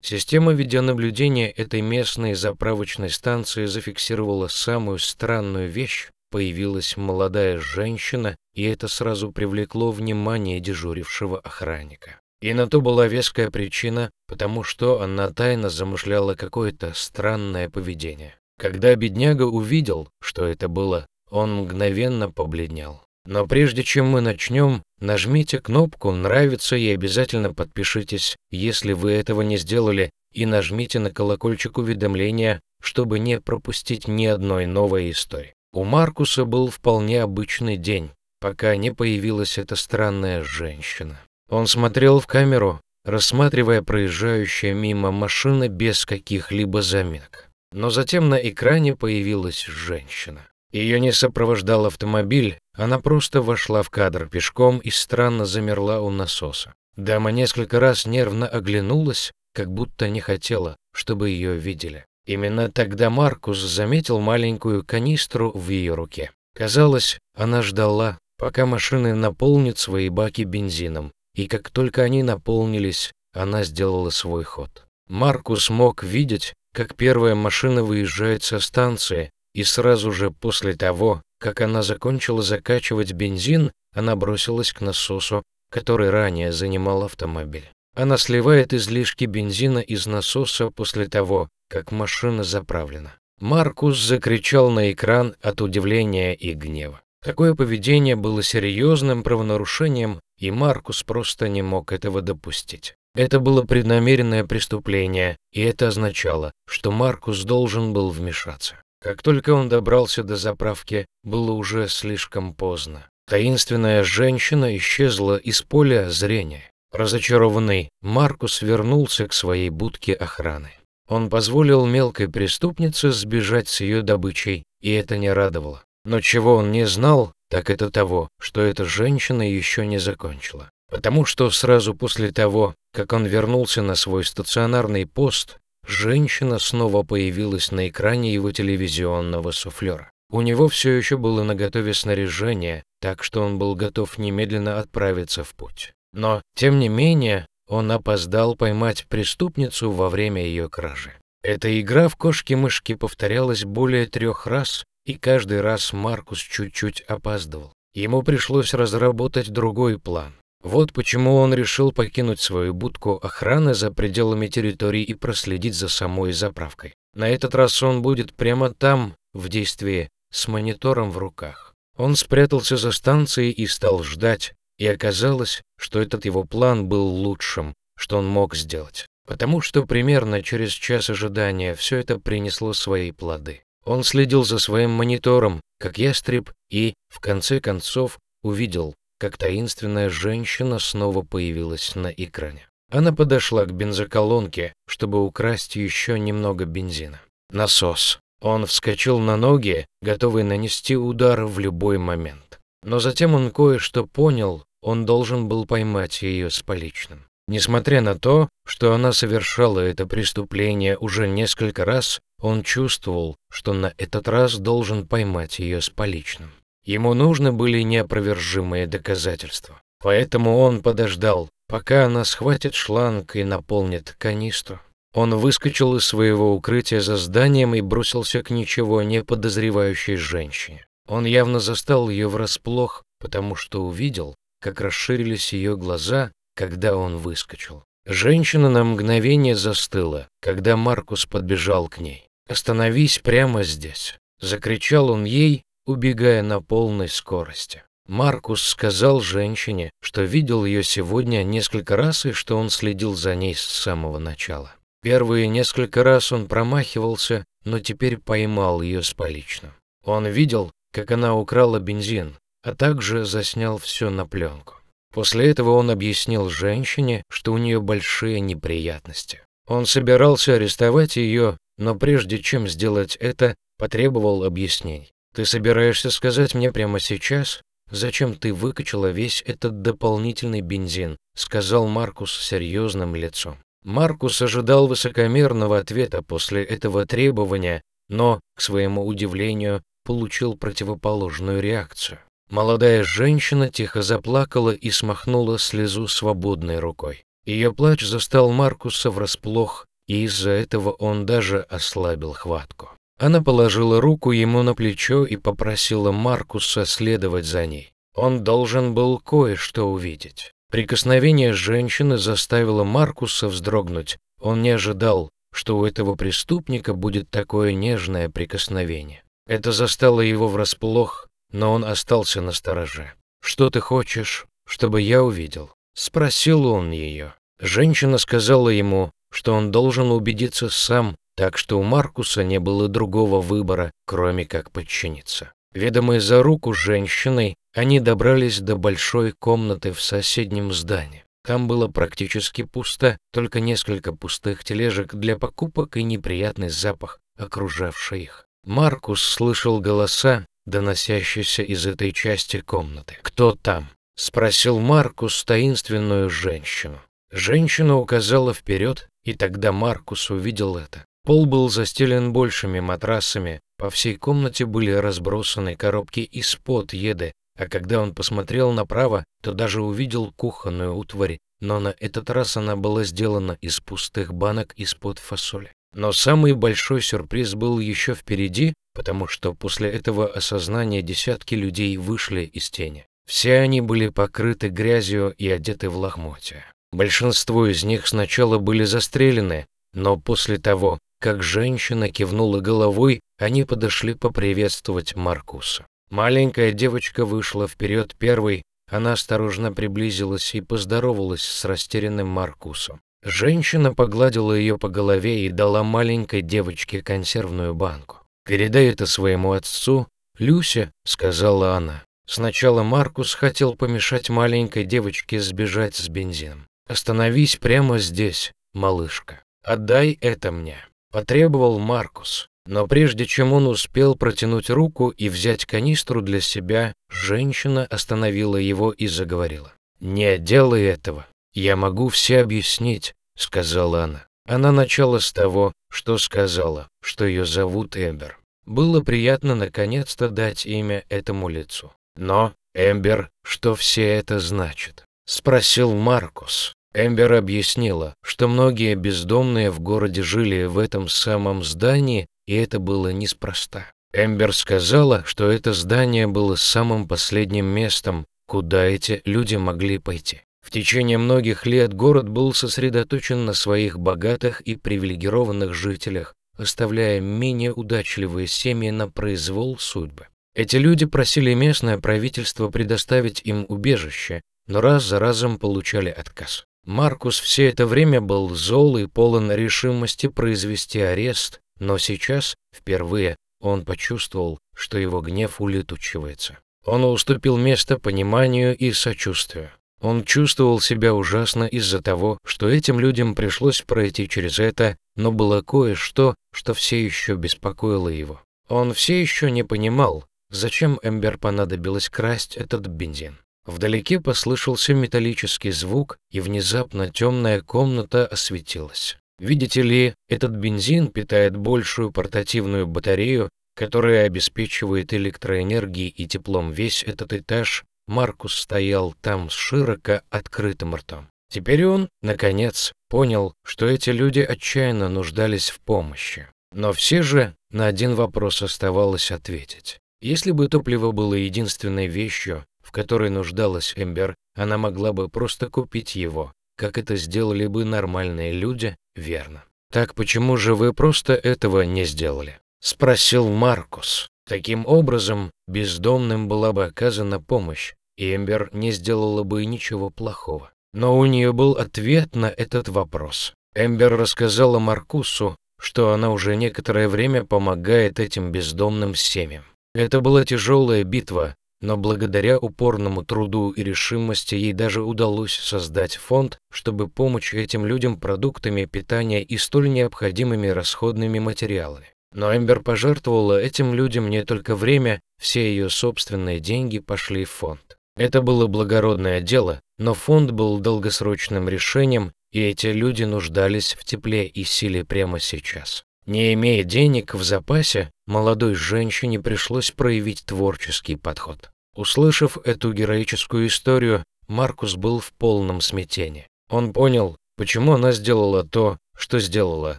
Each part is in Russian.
Система видеонаблюдения этой местной заправочной станции зафиксировала самую странную вещь. Появилась молодая женщина, и это сразу привлекло внимание дежурившего охранника. И на то была веская причина, потому что она тайно замышляла какое-то странное поведение. Когда бедняга увидел, что это было, он мгновенно побледнел. Но прежде чем мы начнем, нажмите кнопку «Нравится» и обязательно подпишитесь, если вы этого не сделали, и нажмите на колокольчик уведомления, чтобы не пропустить ни одной новой истории. У Маркуса был вполне обычный день, пока не появилась эта странная женщина. Он смотрел в камеру, рассматривая проезжающие мимо машины без каких-либо заминок. Но затем на экране появилась женщина. Ее не сопровождал автомобиль, она просто вошла в кадр пешком и странно замерла у насоса. Дама несколько раз нервно оглянулась, как будто не хотела, чтобы ее видели. Именно тогда Маркус заметил маленькую канистру в ее руке. Казалось, она ждала, пока машины наполнят свои баки бензином, и как только они наполнились, она сделала свой ход. Маркус мог видеть, как первая машина выезжает со станции, и сразу же после того как она закончила закачивать бензин, она бросилась к насосу, который ранее занимал автомобиль. Она сливает излишки бензина из насоса после того, как машина заправлена. Маркус закричал на экран от удивления и гнева. Такое поведение было серьезным правонарушением, и Маркус просто не мог этого допустить. Это было преднамеренное преступление, и это означало, что Маркус должен был вмешаться. Как только он добрался до заправки, было уже слишком поздно. Таинственная женщина исчезла из поля зрения. Разочарованный, Маркус вернулся к своей будке охраны. Он позволил мелкой преступнице сбежать с ее добычей, и это не радовало. Но чего он не знал, так это того, что эта женщина еще не закончила. Потому что сразу после того, как он вернулся на свой стационарный пост, Женщина снова появилась на экране его телевизионного суфлера. У него все еще было наготове снаряжение, так что он был готов немедленно отправиться в путь. Но, тем не менее, он опоздал поймать преступницу во время ее кражи. Эта игра в кошки-мышки повторялась более трех раз, и каждый раз Маркус чуть-чуть опаздывал. Ему пришлось разработать другой план. Вот почему он решил покинуть свою будку охраны за пределами территории и проследить за самой заправкой. На этот раз он будет прямо там, в действии, с монитором в руках. Он спрятался за станцией и стал ждать, и оказалось, что этот его план был лучшим, что он мог сделать. Потому что примерно через час ожидания все это принесло свои плоды. Он следил за своим монитором, как ястреб, и, в конце концов, увидел, как таинственная женщина снова появилась на экране. Она подошла к бензоколонке, чтобы украсть еще немного бензина. Насос. Он вскочил на ноги, готовый нанести удар в любой момент. Но затем он кое-что понял, он должен был поймать ее с поличным. Несмотря на то, что она совершала это преступление уже несколько раз, он чувствовал, что на этот раз должен поймать ее с поличным. Ему нужны были неопровержимые доказательства. Поэтому он подождал, пока она схватит шланг и наполнит канистру. Он выскочил из своего укрытия за зданием и бросился к ничего не подозревающей женщине. Он явно застал ее врасплох, потому что увидел, как расширились ее глаза, когда он выскочил. Женщина на мгновение застыла, когда Маркус подбежал к ней. «Остановись прямо здесь!» Закричал он ей, убегая на полной скорости. Маркус сказал женщине, что видел ее сегодня несколько раз и что он следил за ней с самого начала. Первые несколько раз он промахивался, но теперь поймал ее с поличным. Он видел, как она украла бензин, а также заснял все на пленку. После этого он объяснил женщине, что у нее большие неприятности. Он собирался арестовать ее, но прежде чем сделать это, потребовал объяснений. «Ты собираешься сказать мне прямо сейчас, зачем ты выкачала весь этот дополнительный бензин?» — сказал Маркус серьезным лицом. Маркус ожидал высокомерного ответа после этого требования, но, к своему удивлению, получил противоположную реакцию. Молодая женщина тихо заплакала и смахнула слезу свободной рукой. Ее плач застал Маркуса врасплох, и из-за этого он даже ослабил хватку. Она положила руку ему на плечо и попросила Маркуса следовать за ней. Он должен был кое-что увидеть. Прикосновение женщины заставило Маркуса вздрогнуть. Он не ожидал, что у этого преступника будет такое нежное прикосновение. Это застало его врасплох, но он остался на стороже. «Что ты хочешь, чтобы я увидел?» Спросил он ее. Женщина сказала ему, что он должен убедиться сам, так что у Маркуса не было другого выбора, кроме как подчиниться. Ведомые за руку женщиной, они добрались до большой комнаты в соседнем здании. Там было практически пусто, только несколько пустых тележек для покупок и неприятный запах, окружавший их. Маркус слышал голоса, доносящиеся из этой части комнаты. «Кто там?» — спросил Маркус таинственную женщину. Женщина указала вперед, и тогда Маркус увидел это. Пол был застелен большими матрасами, по всей комнате были разбросаны коробки из-под еды, а когда он посмотрел направо, то даже увидел кухонную утварь, но на этот раз она была сделана из пустых банок из-под фасоли. Но самый большой сюрприз был еще впереди, потому что после этого осознания десятки людей вышли из тени. Все они были покрыты грязью и одеты в лохмотья. Большинство из них сначала были застрелены, но после того, как женщина кивнула головой, они подошли поприветствовать Маркуса. Маленькая девочка вышла вперед первой, она осторожно приблизилась и поздоровалась с растерянным Маркусом. Женщина погладила ее по голове и дала маленькой девочке консервную банку. «Передай это своему отцу, Люся», — сказала она. Сначала Маркус хотел помешать маленькой девочке сбежать с бензином. «Остановись прямо здесь, малышка. Отдай это мне» потребовал Маркус. Но прежде чем он успел протянуть руку и взять канистру для себя, женщина остановила его и заговорила. «Не делай этого. Я могу все объяснить», — сказала она. Она начала с того, что сказала, что ее зовут Эмбер. Было приятно наконец-то дать имя этому лицу. «Но, Эмбер, что все это значит?» — спросил Маркус. Эмбер объяснила, что многие бездомные в городе жили в этом самом здании, и это было неспроста. Эмбер сказала, что это здание было самым последним местом, куда эти люди могли пойти. В течение многих лет город был сосредоточен на своих богатых и привилегированных жителях, оставляя менее удачливые семьи на произвол судьбы. Эти люди просили местное правительство предоставить им убежище, но раз за разом получали отказ. Маркус все это время был зол и полон решимости произвести арест, но сейчас, впервые, он почувствовал, что его гнев улетучивается. Он уступил место пониманию и сочувствию. Он чувствовал себя ужасно из-за того, что этим людям пришлось пройти через это, но было кое-что, что все еще беспокоило его. Он все еще не понимал, зачем Эмбер понадобилось красть этот бензин. Вдалеке послышался металлический звук, и внезапно темная комната осветилась. Видите ли, этот бензин питает большую портативную батарею, которая обеспечивает электроэнергией и теплом весь этот этаж. Маркус стоял там с широко открытым ртом. Теперь он, наконец, понял, что эти люди отчаянно нуждались в помощи. Но все же на один вопрос оставалось ответить. Если бы топливо было единственной вещью, в которой нуждалась Эмбер, она могла бы просто купить его, как это сделали бы нормальные люди, верно. «Так почему же вы просто этого не сделали?» — спросил Маркус. Таким образом, бездомным была бы оказана помощь, и Эмбер не сделала бы ничего плохого. Но у нее был ответ на этот вопрос. Эмбер рассказала Маркусу, что она уже некоторое время помогает этим бездомным семьям. Это была тяжелая битва, но благодаря упорному труду и решимости ей даже удалось создать фонд, чтобы помочь этим людям продуктами питания и столь необходимыми расходными материалами. Но Эмбер пожертвовала этим людям не только время, все ее собственные деньги пошли в фонд. Это было благородное дело, но фонд был долгосрочным решением, и эти люди нуждались в тепле и силе прямо сейчас. Не имея денег в запасе, молодой женщине пришлось проявить творческий подход. Услышав эту героическую историю, Маркус был в полном смятении. Он понял, почему она сделала то, что сделала.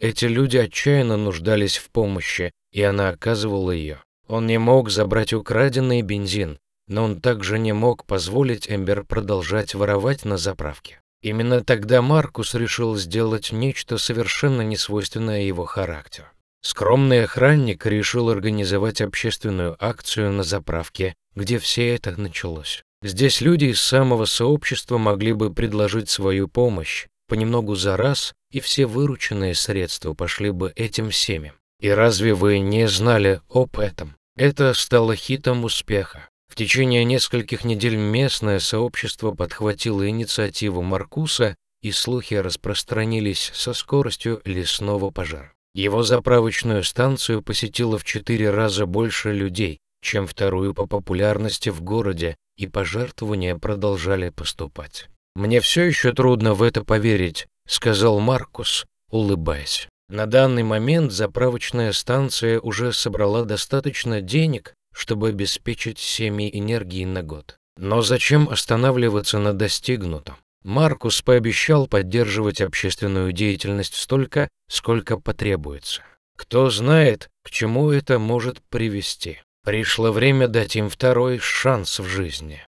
Эти люди отчаянно нуждались в помощи, и она оказывала ее. Он не мог забрать украденный бензин, но он также не мог позволить Эмбер продолжать воровать на заправке. Именно тогда Маркус решил сделать нечто совершенно несвойственное его характеру. Скромный охранник решил организовать общественную акцию на заправке, где все это началось. Здесь люди из самого сообщества могли бы предложить свою помощь, понемногу за раз, и все вырученные средства пошли бы этим семьям. И разве вы не знали об этом? Это стало хитом успеха. В течение нескольких недель местное сообщество подхватило инициативу Маркуса, и слухи распространились со скоростью лесного пожара. Его заправочную станцию посетило в четыре раза больше людей, чем вторую по популярности в городе, и пожертвования продолжали поступать. «Мне все еще трудно в это поверить», — сказал Маркус, улыбаясь. На данный момент заправочная станция уже собрала достаточно денег, чтобы обеспечить семьи энергии на год. Но зачем останавливаться на достигнутом? Маркус пообещал поддерживать общественную деятельность столько, сколько потребуется. Кто знает, к чему это может привести. Пришло время дать им второй шанс в жизни.